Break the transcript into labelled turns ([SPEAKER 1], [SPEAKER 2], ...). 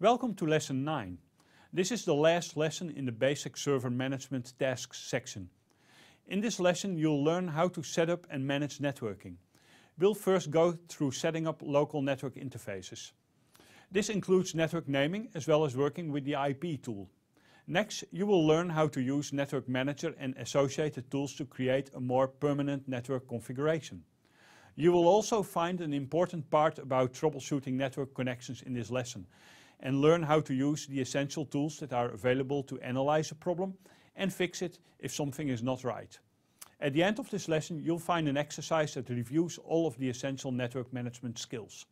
[SPEAKER 1] Welcome to Lesson 9. This is the last lesson in the Basic Server Management Tasks section. In this lesson you'll learn how to set up and manage networking. We'll first go through setting up local network interfaces. This includes network naming as well as working with the IP tool. Next you will learn how to use Network Manager and associated tools to create a more permanent network configuration. You will also find an important part about troubleshooting network connections in this lesson and learn how to use the essential tools that are available to analyze a problem and fix it if something is not right. At the end of this lesson, you'll find an exercise that reviews all of the essential network management skills.